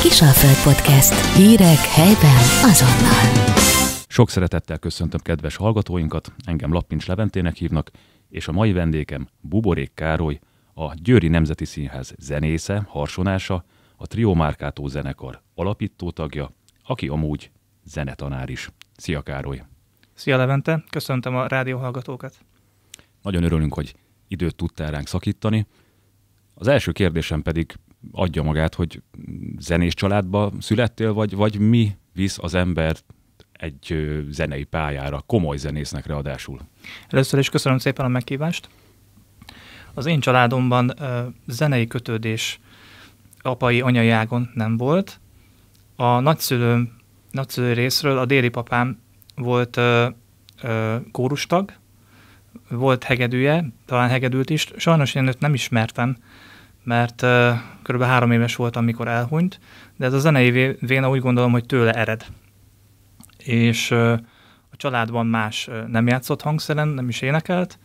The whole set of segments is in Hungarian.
Kisalföld Podcast. Hírek helyben azonnal. Sok szeretettel köszöntöm kedves hallgatóinkat, engem Lappincs Leventének hívnak, és a mai vendégem Buborék Károly, a Győri Nemzeti Színház zenésze, harsonása, a Trio Márkátó zenekar alapító tagja, aki amúgy zenetanár is. Szia Károly! Szia Levente, köszöntöm a rádióhallgatókat! Nagyon örülünk, hogy időt tudtál ránk szakítani. Az első kérdésem pedig adja magát, hogy zenés családba születtél, vagy, vagy mi visz az embert egy zenei pályára, komoly zenésznek ráadásul. Először is köszönöm szépen a meghívást. Az én családomban ö, zenei kötődés apai, anyai ágon nem volt. A nagyszülőm, nagyszülő részről a déli papám volt ö, ö, kórustag, volt hegedűje, talán hegedült is. Sajnos én őt nem ismertem, mert uh, kb. három éves voltam, amikor elhunyt, de ez a zenei véna úgy gondolom, hogy tőle ered. És uh, a családban más uh, nem játszott hangszeren, nem is énekelt,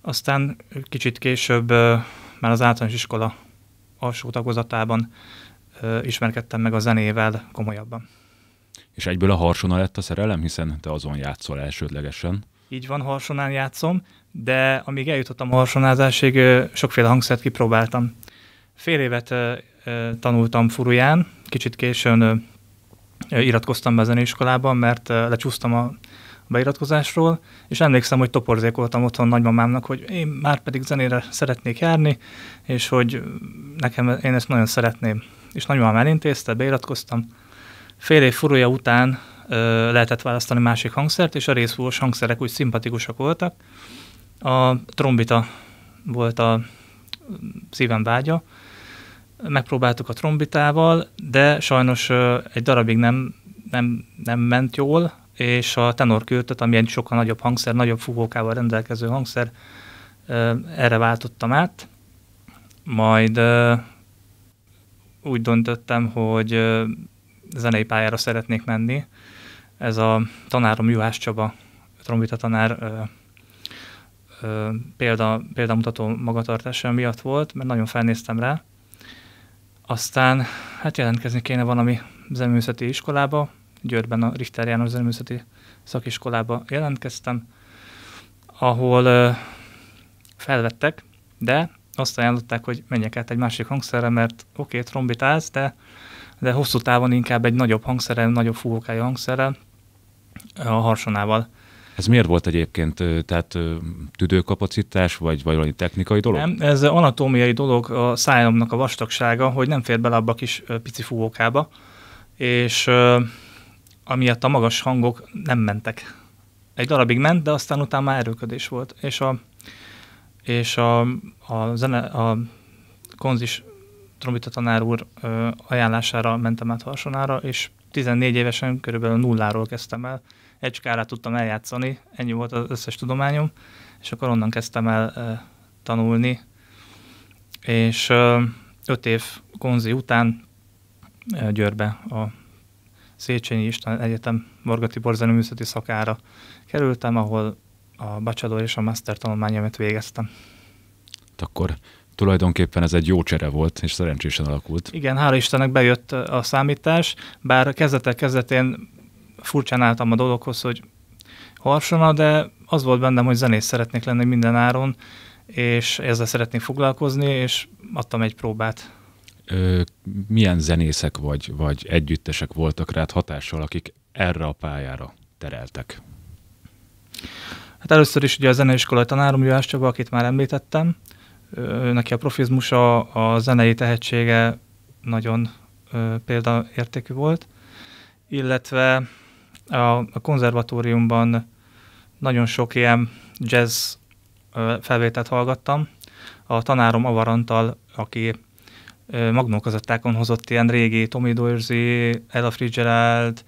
aztán kicsit később uh, már az általános iskola alsó tagozatában uh, ismerkedtem meg a zenével komolyabban. És egyből a harsona lett a szerelem, hiszen te azon játszol elsődlegesen. Így van, harsonán játszom, de amíg eljutottam a harsonázásig, sokféle hangszert kipróbáltam. Fél évet tanultam furuján, kicsit későn iratkoztam be a zenéiskolában, mert lecsúsztam a beiratkozásról, és emlékszem, hogy toporzékoltam otthon nagymamámnak, hogy én már pedig zenére szeretnék járni, és hogy nekem én ezt nagyon szeretném. És nagymamám elintézte, beiratkoztam. Fél év furúja után ö, lehetett választani másik hangszert, és a részfúvós hangszerek úgy szimpatikusak voltak, a trombita volt a szívem vágya. Megpróbáltuk a trombitával, de sajnos egy darabig nem, nem, nem ment jól, és a tenorkürtöt, ami egy sokkal nagyobb hangszer, nagyobb fúvókával rendelkező hangszer, erre váltottam át. Majd úgy döntöttem, hogy zenei pályára szeretnék menni. Ez a tanárom Juhász Csaba, trombita tanár ö, példa, példamutató magatartása miatt volt, mert nagyon felnéztem rá. Aztán hát jelentkezni kéne valami zeneműszeti iskolába, Győrben a Richter János zeneműszeti szakiskolába jelentkeztem, ahol ö, felvettek, de azt ajánlották, hogy menjek át egy másik hangszerre, mert oké, okay, trombitálsz, de, de hosszú távon inkább egy nagyobb hangszerrel, nagyobb fúvókájú hangszerrel, a harsonával ez miért volt egyébként? Tehát tüdőkapacitás, vagy, vagy valami technikai dolog? Nem, ez anatómiai dolog, a szájomnak a vastagsága, hogy nem fér bele abba a kis pici fúvókába, és amiatt a magas hangok nem mentek. Egy darabig ment, de aztán utána már erőködés volt. És a, és a, a, zene, a konzis trombita tanár úr ö, ajánlására mentem át Harsonára, és 14 évesen körülbelül nulláról kezdtem el egy skálát tudtam eljátszani, ennyi volt az összes tudományom, és akkor onnan kezdtem el e, tanulni, és e, öt év konzi után e, Győrbe a Széchenyi István Egyetem Varga Tibor zeneművészeti szakára kerültem, ahol a bacsador és a master tanulmányomat végeztem. Hát akkor tulajdonképpen ez egy jó csere volt, és szerencsésen alakult. Igen, hála Istennek bejött a számítás, bár kezdetek kezdetén furcsán álltam a dologhoz, hogy harsona, de az volt bennem, hogy zenész szeretnék lenni minden áron, és ezzel szeretnék foglalkozni, és adtam egy próbát. Ö, milyen zenészek vagy, vagy együttesek voltak rád hatással, akik erre a pályára tereltek? Hát először is ugye a zeneiskola tanárom Jóás Csaba, akit már említettem. Ö, neki a profizmusa, a zenei tehetsége nagyon ö, példaértékű volt, illetve a, a konzervatóriumban nagyon sok ilyen jazz felvételt hallgattam. A tanárom Avarantal, aki magnókazettákon hozott ilyen régi Tommy Dorsey, Ella Fitzgerald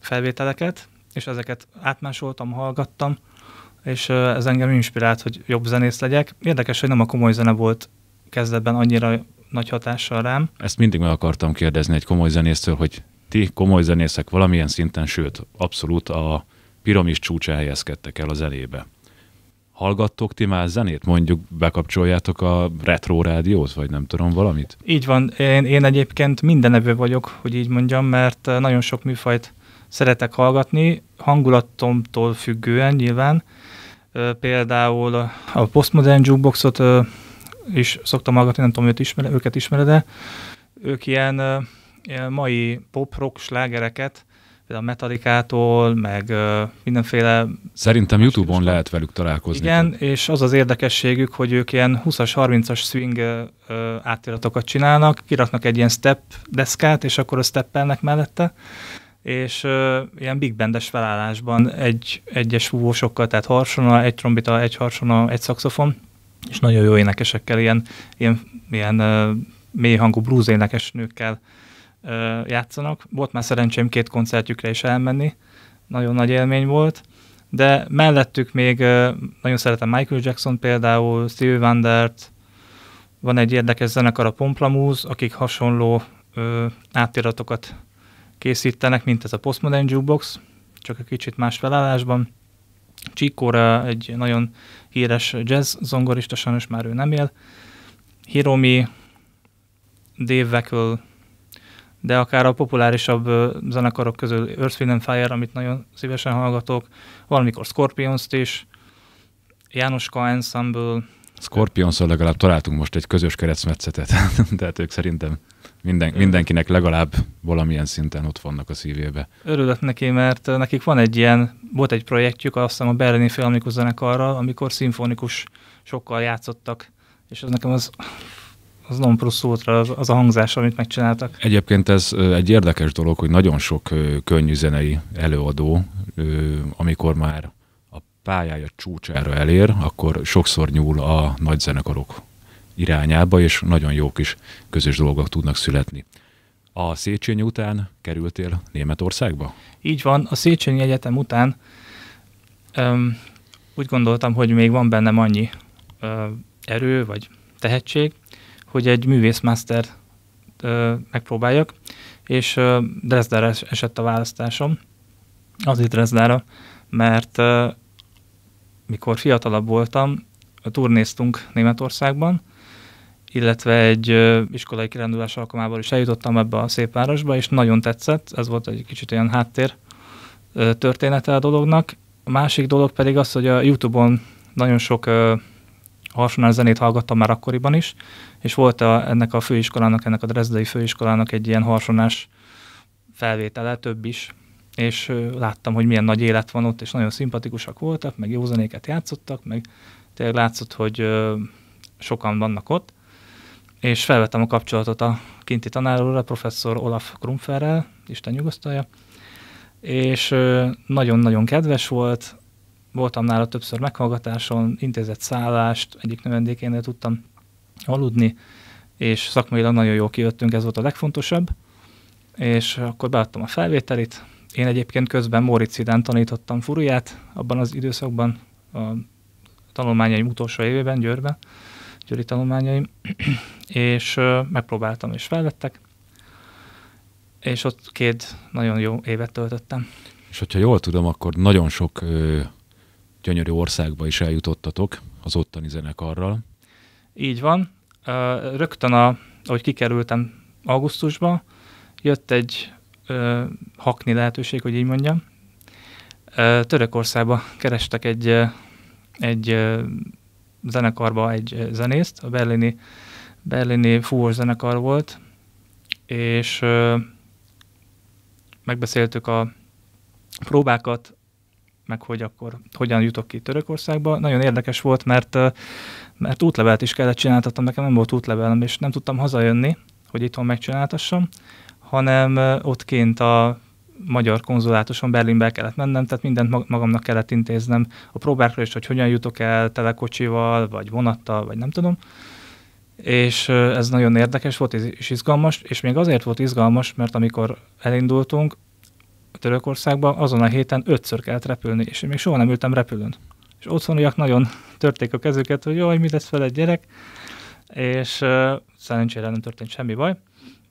felvételeket, és ezeket átmásoltam, hallgattam, és ez engem inspirált, hogy jobb zenész legyek. Érdekes, hogy nem a komoly zene volt kezdetben annyira nagy hatással rám. Ezt mindig meg akartam kérdezni egy komoly zenésztől, hogy ti komoly zenészek valamilyen szinten, sőt, abszolút a piramis csúcsa helyezkedtek el az elébe. Hallgattok ti már zenét? Mondjuk bekapcsoljátok a retro rádiót, vagy nem tudom, valamit? Így van. Én, én egyébként evő vagyok, hogy így mondjam, mert eh, nagyon sok műfajt szeretek hallgatni, hangulatomtól függően nyilván. Eh, például a postmodern jukeboxot eh, is szoktam hallgatni, nem tudom, őt őket ismered-e. Ők ilyen mai pop-rock slágereket, például Metallicától, meg mindenféle... Szerintem YouTube-on lehet velük találkozni. Igen, és az az érdekességük, hogy ők ilyen 20-as, 30-as swing átiratokat csinálnak, kiraknak egy ilyen step deszkát, és akkor a steppelnek mellette, és ilyen big bandes felállásban egy, egyes húvósokkal, tehát harsona, egy trombita, egy harsona, egy szaxofon, és nagyon jó énekesekkel, ilyen, ilyen, ilyen mély hangú blues énekesnőkkel nőkkel játszanak. Volt már szerencsém két koncertjükre is elmenni, nagyon nagy élmény volt, de mellettük még nagyon szeretem Michael Jackson például, Steve Wandert, van egy érdekes zenekar a Pomplamúz, akik hasonló ö, átiratokat készítenek, mint ez a Postmodern Jukebox, csak egy kicsit más felállásban. Csíkóra egy nagyon híres jazz zongorista, sajnos már ő nem él. Hiromi, Dave Weckl, de akár a populárisabb zenekarok közül Earth, Wind Fire, amit nagyon szívesen hallgatok, valamikor scorpions is, Jánoska Ensemble. scorpions legalább találtunk most egy közös keresztmetszetet, tehát ők szerintem minden, mindenkinek legalább valamilyen szinten ott vannak a szívébe. Örülök neki, mert nekik van egy ilyen, volt egy projektjük, azt hiszem a berlini filmikus zenekarral, amikor szimfonikus sokkal játszottak, és az nekem az az non plus ultra, az, az a hangzás, amit megcsináltak. Egyébként ez egy érdekes dolog, hogy nagyon sok könnyű zenei előadó, amikor már a pályája csúcsára elér, akkor sokszor nyúl a nagy zenekarok irányába, és nagyon jó kis közös dolgok tudnak születni. A Széchenyi után kerültél Németországba? Így van, a Széchenyi Egyetem után öm, úgy gondoltam, hogy még van bennem annyi öm, erő vagy tehetség, hogy egy művészmaster megpróbáljak, és Dresdára esett a választásom, azért Dresdára, mert mikor fiatalabb voltam, turnéztunk Németországban, illetve egy iskolai kirándulás alkalmával is eljutottam ebbe a szép városba, és nagyon tetszett, ez volt egy kicsit olyan háttér története a dolognak. A másik dolog pedig az, hogy a Youtube-on nagyon sok hasonló zenét hallgattam már akkoriban is, és volt a, ennek a főiskolának, ennek a Dresdai főiskolának egy ilyen harsonás felvétele, több is, és láttam, hogy milyen nagy élet van ott, és nagyon szimpatikusak voltak, meg jó zenéket játszottak, meg tényleg látszott, hogy sokan vannak ott, és felvettem a kapcsolatot a kinti tanárról, a professzor Olaf Krumferrel, Isten nyugosztalja, és nagyon-nagyon kedves volt, voltam nála többször meghallgatáson, intézett szállást, egyik növendékénél tudtam aludni, és szakmailag nagyon jól kijöttünk, ez volt a legfontosabb. És akkor beadtam a felvételit. Én egyébként közben Móricz tanítottam furuját abban az időszakban, a tanulmányaim utolsó évében Győrben, győri tanulmányaim, és megpróbáltam, és felvettek, és ott két nagyon jó évet töltöttem. És hogyha jól tudom, akkor nagyon sok gyönyörű országba is eljutottatok az ottani zenekarral. Így van. Rögtön, a, ahogy kikerültem augusztusba, jött egy ö, hakni lehetőség, hogy így mondjam. Törökországba kerestek egy, egy zenekarba egy zenészt, a berlini, berlini fúvós zenekar volt, és megbeszéltük a próbákat, meg hogy akkor hogyan jutok ki Törökországba. Nagyon érdekes volt, mert, mert útlevelet is kellett csináltatnom, nekem nem volt útlevelem, és nem tudtam hazajönni, hogy itthon megcsináltassam, hanem ott kint a magyar konzulátuson Berlinbe kellett mennem, tehát mindent magamnak kellett intéznem. A próbákra is, hogy hogyan jutok el telekocsival, vagy vonattal, vagy nem tudom. És ez nagyon érdekes volt, és izgalmas, és még azért volt izgalmas, mert amikor elindultunk, Törökországba, azon a héten ötször kellett repülni, és én még soha nem ültem repülőn. És otthoniak nagyon törték a kezüket, hogy jaj, mi lesz fel egy gyerek, és uh, szerencsére nem történt semmi baj,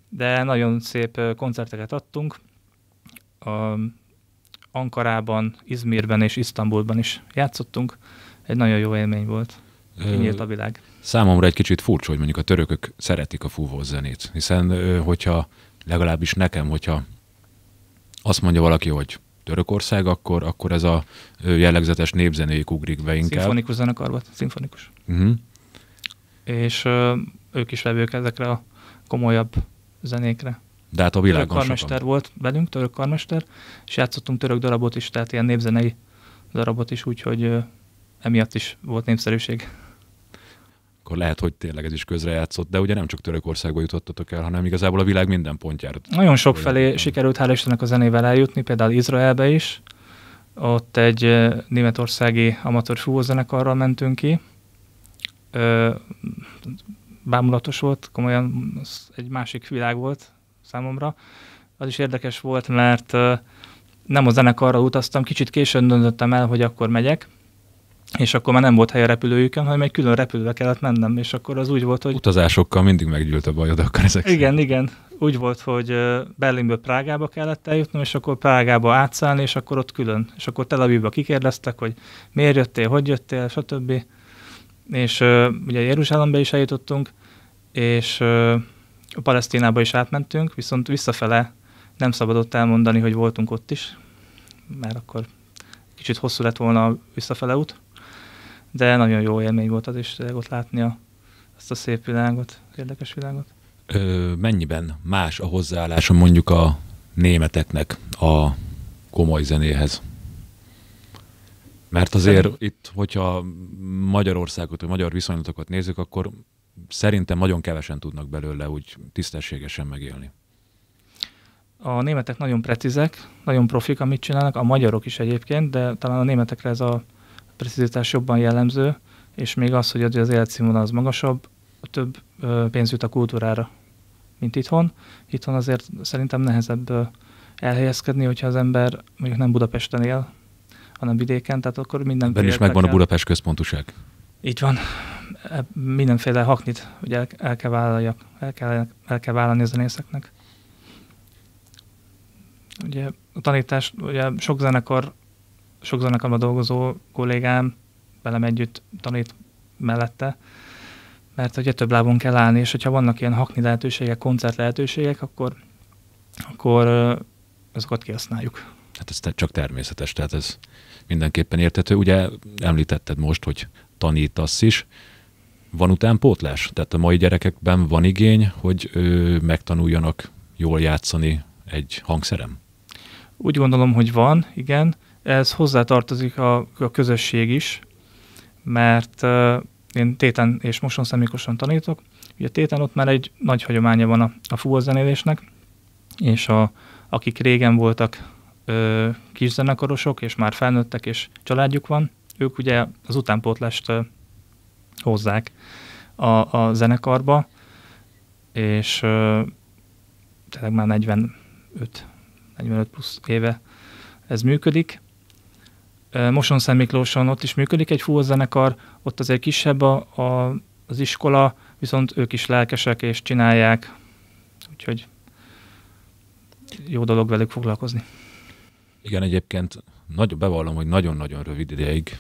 de nagyon szép uh, koncerteket adtunk, um, Ankarában, Izmirben és Isztambulban is játszottunk. Egy nagyon jó élmény volt. Kinyílt a világ. Számomra egy kicsit furcsa, hogy mondjuk a törökök szeretik a fúvó zenét, hiszen hogyha legalábbis nekem, hogyha azt mondja valaki, hogy Törökország, akkor, akkor ez a jellegzetes népzenéjük ugrik be inkább. Szimfonikus zenekar volt, szimfonikus. Uh-huh. És ö, ők is vevők ezekre a komolyabb zenékre. De hát a világon Török karmester sokan. volt velünk, török karmester, és játszottunk török darabot is, tehát ilyen népzenei darabot is, úgyhogy ö, emiatt is volt népszerűség akkor lehet, hogy tényleg ez is közrejátszott, de ugye nem csak Törökországba jutottatok el, hanem igazából a világ minden pontjára. Nagyon sok felé sikerült hál' Istennek a zenével eljutni, például Izraelbe is. Ott egy németországi amatőr fúvózenekarral mentünk ki. Ö, bámulatos volt, komolyan egy másik világ volt számomra. Az is érdekes volt, mert nem a zenekarral utaztam, kicsit későn döntöttem el, hogy akkor megyek, és akkor már nem volt hely a repülőjükön, hanem egy külön repülőre kellett mennem, és akkor az úgy volt, hogy... Utazásokkal mindig meggyűlt a bajod akkor ezek Igen, szépen. igen. Úgy volt, hogy Berlinből Prágába kellett eljutnom, és akkor Prágába átszállni, és akkor ott külön. És akkor Tel Avivba kikérdeztek, hogy miért jöttél, hogy jöttél, stb. És ugye Jeruzsálembe is eljutottunk, és a Palesztinába is átmentünk, viszont visszafele nem szabadott elmondani, hogy voltunk ott is, mert akkor kicsit hosszú lett volna a visszafele út de nagyon jó élmény volt az is, ott látni a, azt a szép világot, érdekes világot. Ö, mennyiben más a hozzáállása mondjuk a németeknek a komoly zenéhez? Mert azért Szerint... itt, hogyha Magyarországot, vagy magyar viszonylatokat nézzük, akkor szerintem nagyon kevesen tudnak belőle úgy tisztességesen megélni. A németek nagyon precízek, nagyon profik, amit csinálnak, a magyarok is egyébként, de talán a németekre ez a precizitás jobban jellemző, és még az, hogy az életszínvonal az magasabb, több pénz jut a kultúrára, mint itthon. Itthon azért szerintem nehezebb elhelyezkedni, hogyha az ember mondjuk nem Budapesten él, hanem vidéken, tehát akkor minden... Ben is megvan a Budapest központuság. Így van. E, mindenféle haknit ugye el, el kell vállaljak, el kell, el kell vállalni a zenészeknek. Ugye a tanítás, ugye sok zenekar sok zenekarban dolgozó kollégám velem együtt tanít mellette, mert ugye több lábon kell állni, és hogyha vannak ilyen hakni lehetőségek, koncert lehetőségek, akkor, akkor azokat kihasználjuk. Hát ez csak természetes, tehát ez mindenképpen értető. Ugye említetted most, hogy tanítasz is, van utánpótlás? Tehát a mai gyerekekben van igény, hogy ő megtanuljanak jól játszani egy hangszerem? Úgy gondolom, hogy van, igen. Ez hozzátartozik a, a közösség is, mert uh, én Téten és Moson szemlékosan tanítok. Ugye Téten ott már egy nagy hagyománya van a, a fúvózenélésnek, és a, akik régen voltak ö, kiszenekarosok, és már felnőttek, és családjuk van, ők ugye az utánpótlást ö, hozzák a, a zenekarba, és ö, tényleg már 45, 45 plusz éve ez működik, Moson Szent Miklóson ott is működik egy fúzzenekar, ott azért kisebb a, a, az iskola, viszont ők is lelkesek és csinálják, úgyhogy jó dolog velük foglalkozni. Igen, egyébként nagy, bevallom, hogy nagyon-nagyon rövid ideig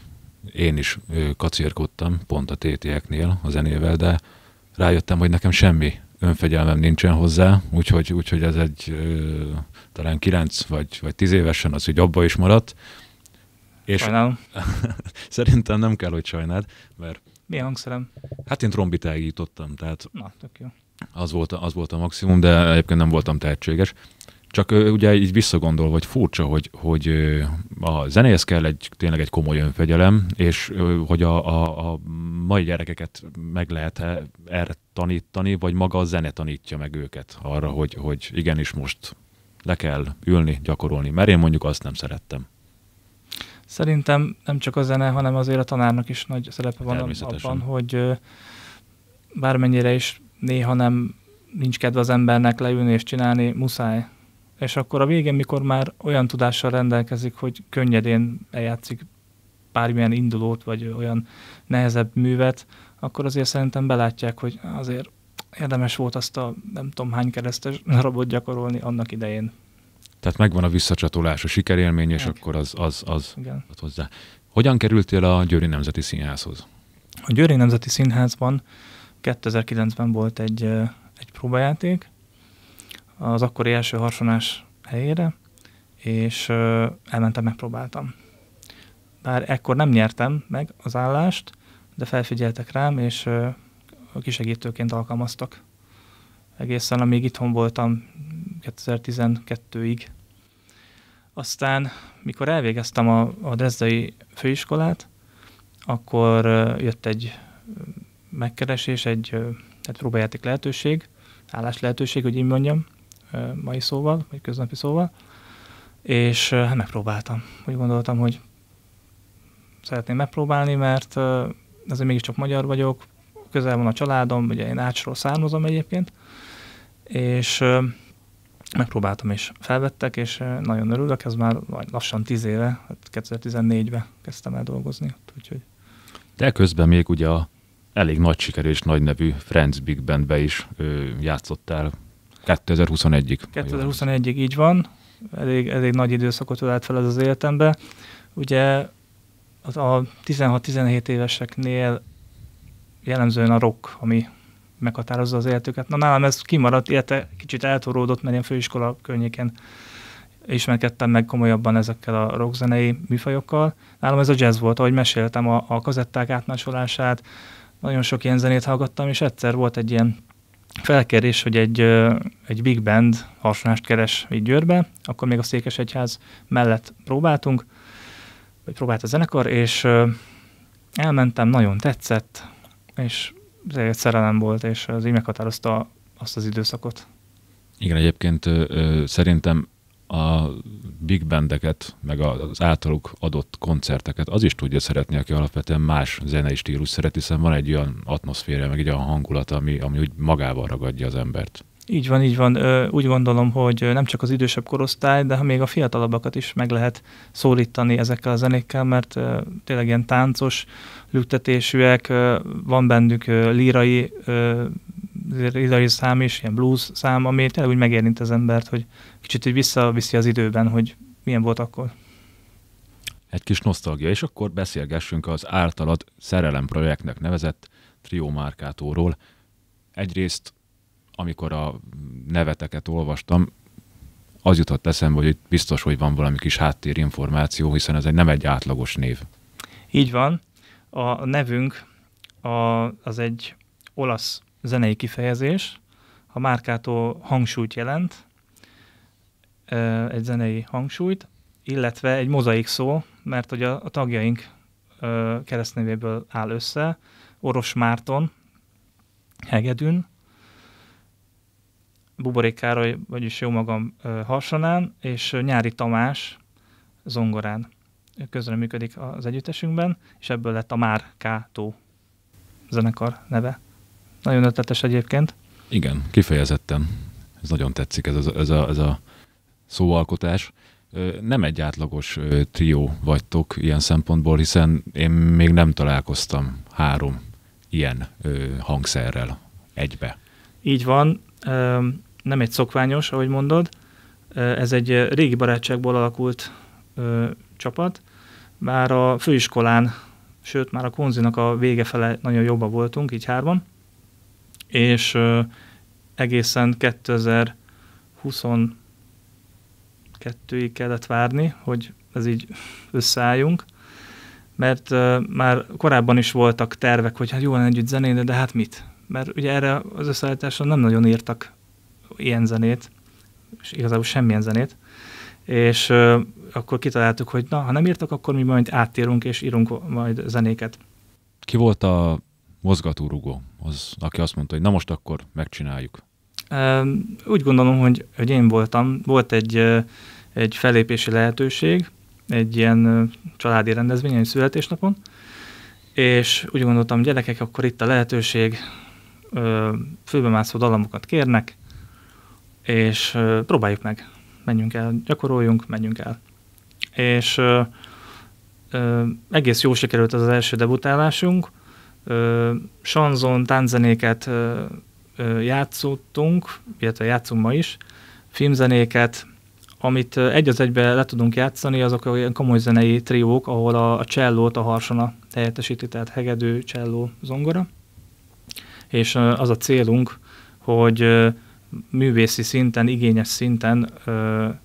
én is kacérkodtam pont a tétieknél a zenével, de rájöttem, hogy nekem semmi önfegyelmem nincsen hozzá, úgyhogy, úgyhogy ez egy ö, talán 9 vagy, vagy 10 évesen az, hogy abba is maradt, és Sajnálom. szerintem nem kell, hogy sajnád, mert... Milyen hangszerem? Hát én trombit jutottam, tehát... Na, tök jó. Az volt, az volt a maximum, de egyébként nem voltam tehetséges. Csak ugye így visszagondol, vagy furcsa, hogy, hogy a zenéhez kell egy, tényleg egy komoly önfegyelem, és hogy a, a, a mai gyerekeket meg lehet -e erre tanítani, vagy maga a zene tanítja meg őket arra, hogy, hogy igenis most le kell ülni, gyakorolni, mert én mondjuk azt nem szerettem. Szerintem nem csak a zene, hanem azért a tanárnak is nagy szerepe van abban, hogy bármennyire is néha nem nincs kedve az embernek leülni és csinálni, muszáj. És akkor a végén, mikor már olyan tudással rendelkezik, hogy könnyedén eljátszik bármilyen indulót, vagy olyan nehezebb művet, akkor azért szerintem belátják, hogy azért érdemes volt azt a nem tudom hány keresztes darabot gyakorolni annak idején. Tehát megvan a visszacsatolás, a sikerélmény, és Egy. akkor az, az, az, Igen. Ad hozzá. Hogyan kerültél a Győri Nemzeti Színházhoz? A Győri Nemzeti Színházban 2009-ben volt egy, egy próbajáték, az akkori első harsonás helyére, és elmentem, megpróbáltam. Bár ekkor nem nyertem meg az állást, de felfigyeltek rám, és kisegítőként alkalmaztak. Egészen amíg itthon voltam 2012-ig aztán, mikor elvégeztem a, a Dresdai főiskolát, akkor jött egy megkeresés, egy tehát próbajáték lehetőség, állás lehetőség, hogy így mondjam, mai szóval, vagy köznapi szóval, és hát megpróbáltam. Úgy gondoltam, hogy szeretném megpróbálni, mert azért mégiscsak magyar vagyok, közel van a családom, ugye én Ácsról származom egyébként, és megpróbáltam és felvettek, és eh, nagyon örülök, ez már lassan tíz éve, 2014-ben hát kezdtem el dolgozni. Úgyhogy. De közben még ugye a elég nagy sikerű és nagy nevű Friends Big Bandbe is ö, játszottál 2021-ig. 2021-ig így van, elég, elég nagy időszakot ölelt fel ez az életembe. Ugye az a 16-17 éveseknél jellemzően a rock, ami meghatározza az életüket. Na nálam ez kimaradt, illetve kicsit eltoródott, mert én főiskola környéken ismerkedtem meg komolyabban ezekkel a rockzenei műfajokkal. Nálam ez a jazz volt, ahogy meséltem, a, a kazetták átmásolását, nagyon sok ilyen zenét hallgattam, és egyszer volt egy ilyen felkérés, hogy egy, egy big band harsonást keres így Győrbe, akkor még a Székesegyház mellett próbáltunk, vagy próbált a zenekar, és elmentem, nagyon tetszett, és egy szerelem volt, és az így meghatározta azt az időszakot. Igen, egyébként ö, szerintem a big bandeket, meg az általuk adott koncerteket, az is tudja szeretni, aki alapvetően más zenei stílus szeret, hiszen van egy olyan atmoszféra, meg egy olyan hangulata, ami, ami úgy magával ragadja az embert. Így van, így van. Úgy gondolom, hogy nem csak az idősebb korosztály, de még a fiatalabbakat is meg lehet szólítani ezekkel a zenékkel, mert tényleg ilyen táncos, lüktetésűek, van bennük lírai, lírai szám is, ilyen blues szám, ami tényleg úgy megérint az embert, hogy kicsit így visszaviszi az időben, hogy milyen volt akkor. Egy kis nosztalgia, és akkor beszélgessünk az általad szerelem projektnek nevezett trio márkátóról. Egyrészt, amikor a neveteket olvastam, az jutott eszembe, hogy itt biztos, hogy van valami kis háttérinformáció, hiszen ez egy nem egy átlagos név. Így van. A nevünk a, az egy olasz zenei kifejezés, a márkától hangsúlyt jelent, egy zenei hangsúlyt, illetve egy mozaik szó, mert hogy a, a tagjaink keresztnevéből áll össze, Oros Márton, Hegedűn, Buborék Károly, vagyis jó magam Harsanán, és Nyári Tamás zongorán közreműködik az együttesünkben, és ebből lett a Már Kátó zenekar neve. Nagyon ötletes egyébként. Igen, kifejezetten. Ez nagyon tetszik, ez a, ez a, ez a szóalkotás. Nem egy átlagos trió vagytok ilyen szempontból, hiszen én még nem találkoztam három ilyen hangszerrel egybe. Így van, nem egy szokványos, ahogy mondod. Ez egy régi barátságból alakult csapat, bár a főiskolán, sőt már a konzinak a vége fele nagyon jobban voltunk, így hárman, és uh, egészen 2022-ig kellett várni, hogy ez így összeálljunk, mert uh, már korábban is voltak tervek, hogy hát jó lenne együtt zenéne, de hát mit? Mert ugye erre az összeállításra nem nagyon írtak ilyen zenét, és igazából semmilyen zenét, és akkor kitaláltuk, hogy na, ha nem írtak, akkor mi majd áttérünk és írunk majd zenéket. Ki volt a mozgatórugó, az, aki azt mondta, hogy na most akkor megcsináljuk? Úgy gondolom, hogy, hogy én voltam. Volt egy, egy felépési lehetőség, egy ilyen családi rendezvényen, egy születésnapon, és úgy gondoltam, gyerekek, akkor itt a lehetőség, mászó dalamokat kérnek, és próbáljuk meg, menjünk el, gyakoroljunk, menjünk el és ö, ö, egész jó sikerült az, az első debutálásunk. Ö, Sanzon, tánzenéket ö, ö, játszottunk, illetve játszunk ma is, filmzenéket, amit egy az egybe le tudunk játszani, azok a komoly zenei triók, ahol a, a csellót a harsona helyettesíti, tehát hegedű, cselló, zongora. És az a célunk, hogy művészi szinten, igényes szinten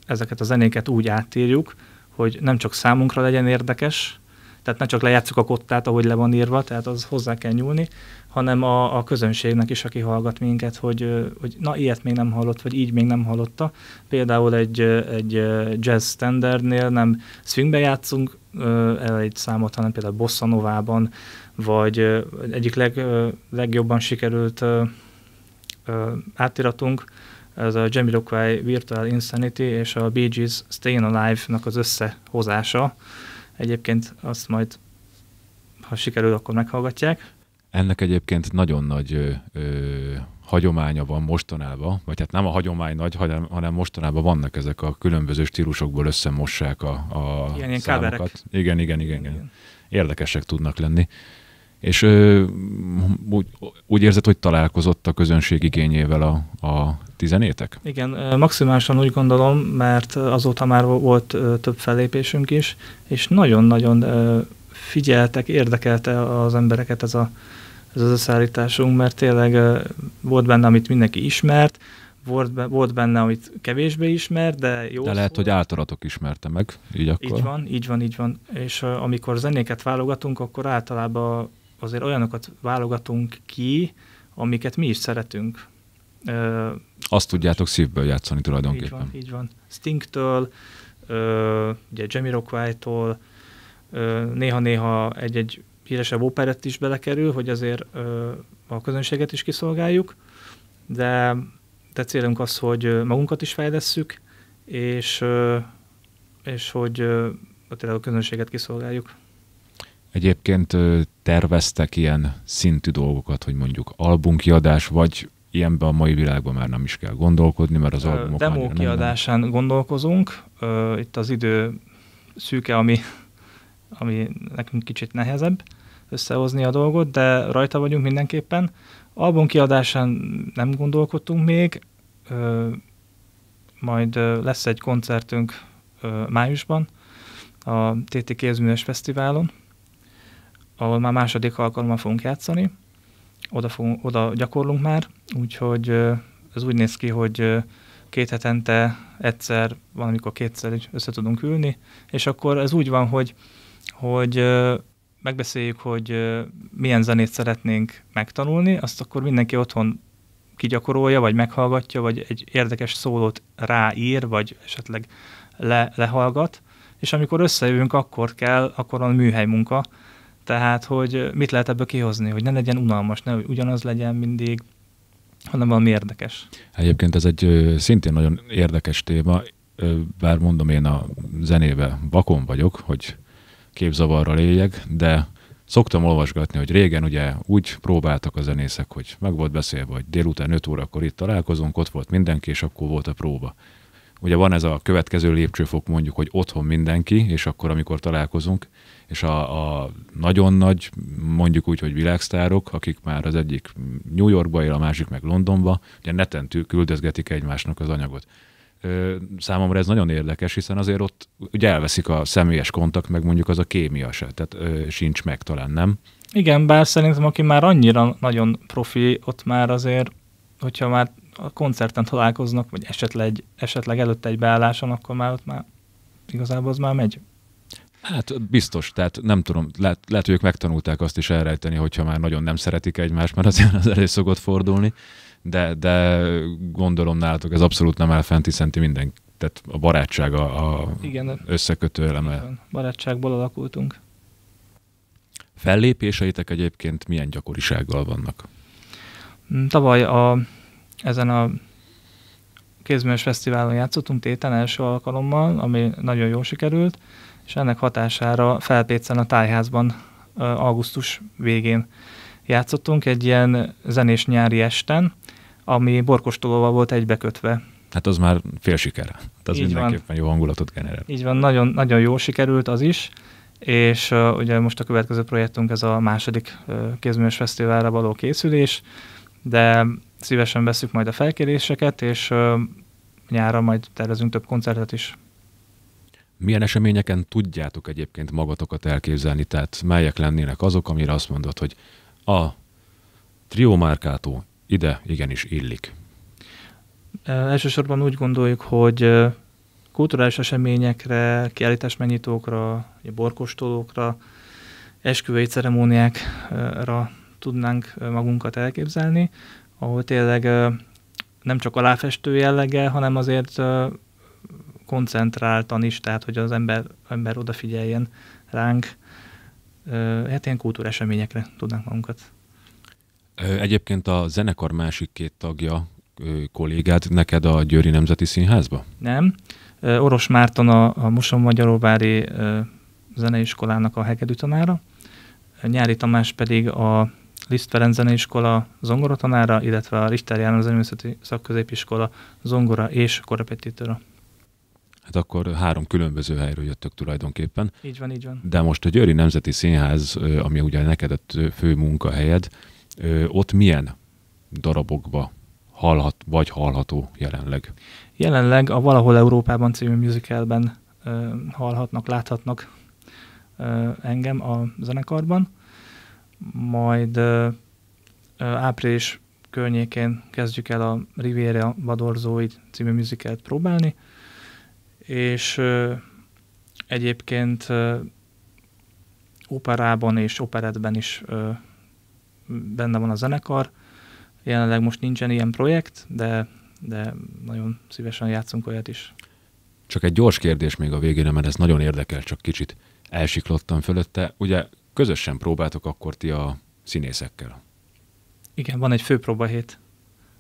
ezeket a zenéket úgy átírjuk, hogy nem csak számunkra legyen érdekes, tehát ne csak lejátszuk a kottát, ahogy le van írva, tehát az hozzá kell nyúlni, hanem a, a közönségnek is, aki hallgat minket, hogy, hogy na, ilyet még nem hallott, vagy így még nem hallotta. Például egy, egy jazz standardnél nem swingbe játszunk el egy számot, hanem például Bossanovában, vagy egyik leg, legjobban sikerült átiratunk, ez a Jamiroquai Virtual Insanity és a Bee Gees Stayin' Alive-nak az összehozása. Egyébként azt majd, ha sikerül, akkor meghallgatják. Ennek egyébként nagyon nagy ö, ö, hagyománya van mostanában, vagy hát nem a hagyomány nagy, hanem, hanem mostanában vannak ezek a különböző stílusokból összemossák a, a igen, számokat. igen, igen, igen, igen, igen. Érdekesek tudnak lenni és ö, úgy, úgy érzed, hogy találkozott a közönség igényével a, a tizenétek? Igen, maximálisan úgy gondolom, mert azóta már volt több fellépésünk is, és nagyon-nagyon figyeltek, érdekelte az embereket ez, a, ez az összeállításunk, mert tényleg volt benne, amit mindenki ismert, volt, be, volt benne, amit kevésbé ismert, de jó. De lehet, szó. hogy általatok ismerte meg, így akkor. Így van, így van, így van. És uh, amikor zenéket válogatunk, akkor általában azért olyanokat válogatunk ki, amiket mi is szeretünk. Ö, Azt tudjátok szívből játszani tulajdonképpen. Így van, így van. Stingtől, ö, ugye Jamiroquai-tól, néha-néha egy-egy híresebb operett is belekerül, hogy azért ö, a közönséget is kiszolgáljuk, de, de célunk az, hogy magunkat is fejlesszük, és, ö, és hogy ö, a közönséget kiszolgáljuk. Egyébként terveztek ilyen szintű dolgokat, hogy mondjuk albumkiadás, vagy ilyenben a mai világban már nem is kell gondolkodni, mert az albumok... Demo kiadásán nem... gondolkozunk. Itt az idő szűke, ami, ami nekünk kicsit nehezebb összehozni a dolgot, de rajta vagyunk mindenképpen. Album kiadásán nem gondolkodtunk még, majd lesz egy koncertünk májusban a TT Kézműves Fesztiválon, ahol már második alkalommal fogunk játszani, oda, fogunk, oda gyakorlunk már, úgyhogy ez úgy néz ki, hogy két hetente egyszer, van, kétszer is össze tudunk ülni, és akkor ez úgy van, hogy, hogy megbeszéljük, hogy milyen zenét szeretnénk megtanulni, azt akkor mindenki otthon kigyakorolja, vagy meghallgatja, vagy egy érdekes szólót ráír, vagy esetleg le, lehallgat, és amikor összejövünk, akkor kell, akkor van műhely munka, tehát, hogy mit lehet ebből kihozni, hogy ne legyen unalmas, ne ugyanaz legyen mindig, hanem valami érdekes. Egyébként ez egy szintén nagyon érdekes téma, bár mondom én a zenébe vakon vagyok, hogy képzavarral éljek, de szoktam olvasgatni, hogy régen ugye úgy próbáltak a zenészek, hogy meg volt beszélve, hogy délután 5 órakor itt találkozunk, ott volt mindenki, és akkor volt a próba. Ugye van ez a következő lépcsőfok mondjuk, hogy otthon mindenki, és akkor, amikor találkozunk, és a, a nagyon nagy, mondjuk úgy, hogy világsztárok, akik már az egyik New Yorkba él, a másik meg Londonba, ugye neten küldözgetik egymásnak az anyagot. Számomra ez nagyon érdekes, hiszen azért ott ugye elveszik a személyes kontakt, meg mondjuk az a kémia se, tehát ö, sincs meg, talán nem. Igen, bár szerintem aki már annyira nagyon profi, ott már azért, hogyha már a koncerten találkoznak, vagy esetleg, esetleg előtte egy beálláson, akkor már ott már igazából az már megy. Hát biztos, tehát nem tudom, lehet, lehet, hogy ők megtanulták azt is elrejteni, hogyha már nagyon nem szeretik egymást, mert azért az elő szokott fordulni, de, de gondolom nálatok ez abszolút nem áll fent, hiszen ti tehát a barátság a, a igen, összekötő eleme. Igen, barátságból alakultunk. Fellépéseitek egyébként milyen gyakorisággal vannak? Tavaly a ezen a kézműves fesztiválon játszottunk téten első alkalommal, ami nagyon jól sikerült, és ennek hatására Felpécen a tájházban augusztus végén játszottunk egy ilyen zenés nyári esten, ami borkostolóval volt egybekötve. Hát az már fél siker. Hát az Így mindenképpen van. jó hangulatot generál. Így van, nagyon, nagyon jól sikerült az is, és uh, ugye most a következő projektünk ez a második uh, kézműves fesztiválra való készülés, de szívesen veszük majd a felkéréseket, és nyára majd tervezünk több koncertet is. Milyen eseményeken tudjátok egyébként magatokat elképzelni? Tehát melyek lennének azok, amire azt mondod, hogy a trió márkától ide igenis illik? Elsősorban úgy gondoljuk, hogy kulturális eseményekre, kiállításmegnyitókra, borkostolókra, esküvői ceremóniákra tudnánk magunkat elképzelni ahol tényleg nem csak aláfestő jelleggel, hanem azért koncentráltan is, tehát hogy az ember, ember odafigyeljen ránk, hát ilyen kultúreseményekre tudnánk magunkat. Egyébként a zenekar másik két tagja, kollégád neked a Győri Nemzeti Színházba? Nem. Oros Márton a, a Moson Magyaróvári Zeneiskolának a hegedű tanára, Nyári Tamás pedig a Liszt Ferenc Zeneiskola zongoratanára, illetve a Richter János Zenészeti Szakközépiskola zongora és korepetitora. Hát akkor három különböző helyről jöttök tulajdonképpen. Így van, így van. De most a Győri Nemzeti Színház, ami ugye neked a fő munkahelyed, ott milyen darabokba hallhat, vagy hallható jelenleg? Jelenleg a Valahol Európában című musicalben hallhatnak, láthatnak engem a zenekarban majd április környékén kezdjük el a Riviera Vadorzói című műzikát próbálni, és egyébként operában és operetben is benne van a zenekar. Jelenleg most nincsen ilyen projekt, de, de nagyon szívesen játszunk olyat is. Csak egy gyors kérdés még a végére, mert ez nagyon érdekel, csak kicsit elsiklottam fölötte. Ugye közösen próbáltok akkor ti a színészekkel. Igen, van egy hét,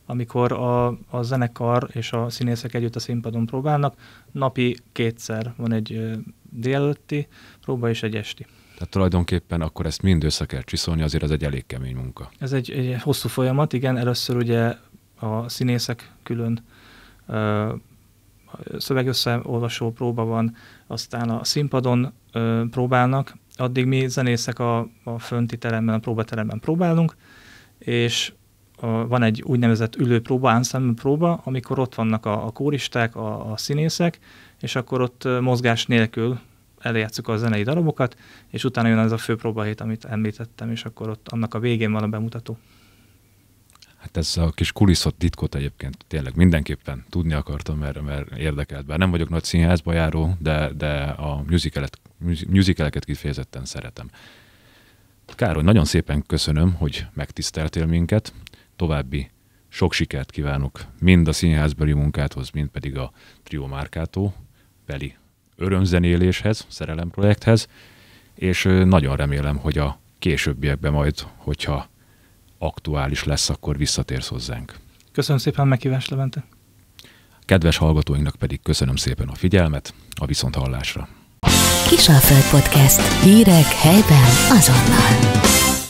amikor a, a zenekar és a színészek együtt a színpadon próbálnak. Napi kétszer van egy délelőtti próba és egy esti. Tehát tulajdonképpen akkor ezt mind össze kell csiszolni, azért ez egy elég kemény munka. Ez egy, egy hosszú folyamat, igen. Először ugye a színészek külön ö, szövegösszeolvasó próba van, aztán a színpadon ö, próbálnak, addig mi zenészek a, a fönti teremben, a próbateremben próbálunk, és a, van egy úgynevezett ülő próba, próba, amikor ott vannak a, a kóristák, a, a színészek, és akkor ott mozgás nélkül eljátszuk a zenei darabokat, és utána jön ez a fő próbahét, amit említettem, és akkor ott annak a végén van a bemutató. Hát ez a kis kulisszott titkot egyébként tényleg mindenképpen tudni akartam, mert, mert érdekelt. Bár nem vagyok nagy színházba járó, de, de a musicalet musicaleket kifejezetten szeretem. Károly, nagyon szépen köszönöm, hogy megtiszteltél minket. További sok sikert kívánok mind a színházbeli munkáthoz, mind pedig a trio márkától, beli örömzenéléshez, szerelemprojekthez, és nagyon remélem, hogy a későbbiekben majd, hogyha aktuális lesz, akkor visszatérsz hozzánk. Köszönöm szépen a meghívást, Levente. Kedves hallgatóinknak pedig köszönöm szépen a figyelmet, a viszonthallásra. Kisalföld Podcast. Hírek helyben azonnal.